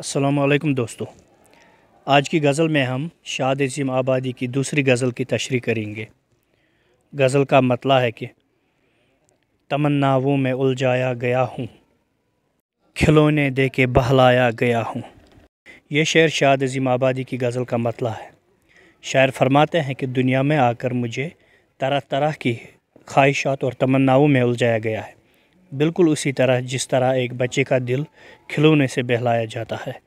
असलकम दोस्तों आज की गज़ल में हम शाद अजीम आबादी की दूसरी गज़ल की तशरी करेंगे गज़ल का मतला है कि तमन्नावों में उलझाया गया हूँ खिलौने दे के बहलाया गया हूँ यह शेर शाद अजीम आबादी की गज़ल का मतला है शायर फरमाते हैं कि दुनिया में आकर मुझे तरह तरह की ख्वाहिशात और तमन्नाओं में उलझाया गया है बिल्कुल उसी तरह जिस तरह एक बच्चे का दिल खिलौने से बहलाया जाता है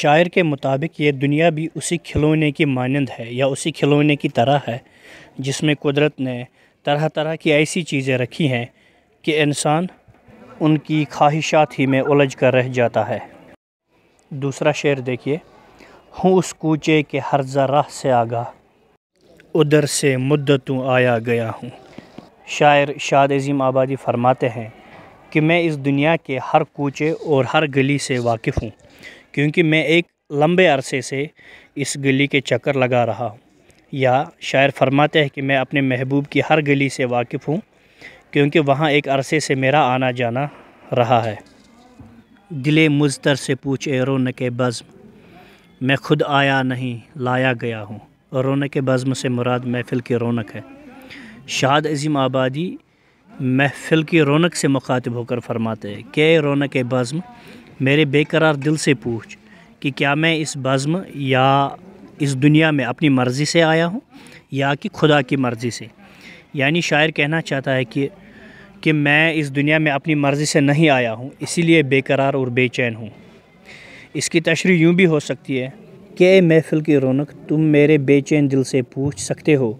शायर के मुताबिक ये दुनिया भी उसी खिलौने की मानंद है या उसी खिलौने की तरह है जिसमें कुदरत ने तरह तरह की ऐसी चीज़ें रखी हैं कि इंसान उनकी ख्वाहिशात ही में उलझ कर रह जाता है दूसरा शेर देखिए हूँ उस कूचे के हर जरा से आगा उधर से मुद्दतों आया गया हूँ शायर शाद अज़ीम आबादी फरमाते हैं कि मैं इस दुनिया के हर कूचे और हर गली से वाकिफ़ हूँ क्योंकि मैं एक लंबे अरसे से इस गली के चक्कर लगा रहा हूँ या शायर फरमाते हैं कि मैं अपने महबूब की हर गली से वाकिफ़ हूँ क्योंकि वहाँ एक अरसे से मेरा आना जाना रहा है दिले मुजतर से पूछे रोन के बज़म मैं खुद आया नहीं लाया गया हूँ रौनक बज़म से मुराद महफिल की रौनक है शाद अजीम आबादी महफिल की रौनक से मुखातिब होकर फरमाते हैं क्या रौनक बज़म मेरे बेकरार दिल से पूछ कि क्या मैं इस बज़म या इस दुनिया में अपनी मर्ज़ी से आया हूँ या कि खुदा की मर्ज़ी से यानी शायर कहना चाहता है कि कि मैं इस दुनिया में अपनी मर्ज़ी से नहीं आया हूँ इसीलिए बेकरार और बेचैन हूँ इसकी तशरी यूँ भी हो सकती है कि महफिल की रौनक तुम मेरे बेचैन दिल से पूछ सकते हो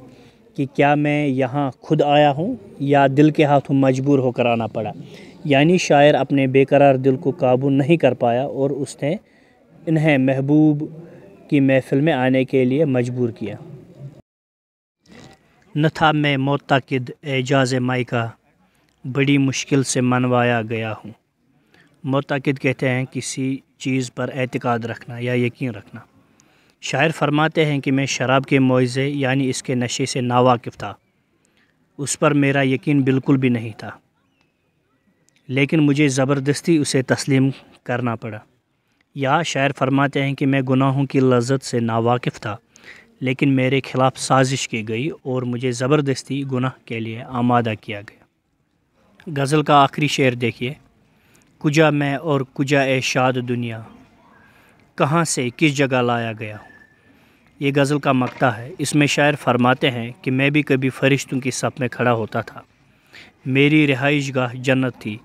कि क्या मैं यहाँ खुद आया हूँ या दिल के हाथों मजबूर होकर आना पड़ा यानी शायर अपने बेकरार दिल को काबू नहीं कर पाया और उसने इन्हें महबूब की महफ़िल में आने के लिए मजबूर किया न था मैं मोतकद एजाज़ मायका बड़ी मुश्किल से मनवाया गया हूँ मोतकद कहते हैं किसी चीज़ पर एतक़ाद रखना या यकीन रखना शायर फरमाते हैं कि मैं शराब के मुआज़े यानी इसके नशे से नावाकिफ़ था उस पर मेरा यकीन बिल्कुल भी नहीं था लेकिन मुझे ज़बरदस्ती उसे तस्लीम करना पड़ा या शायर फरमाते हैं कि मैं गुनाहों की लज्जत से नावाकिफ़ था लेकिन मेरे ख़िलाफ़ साजिश की गई और मुझे ज़बरदस्ती गुनाह के लिए आमादा किया गया गज़ल का आखिरी शेर देखिए कुजा मैं और कुजा ए शाद दुनिया कहाँ से किस जगह लाया गया ये गज़ल का मकता है इसमें शायर फरमाते हैं कि मैं भी कभी फरिश्तों की सप में खड़ा होता था मेरी रिहाइश गाह जन्नत थी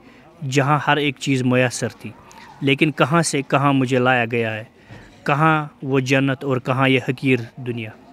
जहाँ हर एक चीज़ मैसर थी लेकिन कहाँ से कहाँ मुझे लाया गया है कहाँ वो जन्नत और कहाँ ये हकीर दुनिया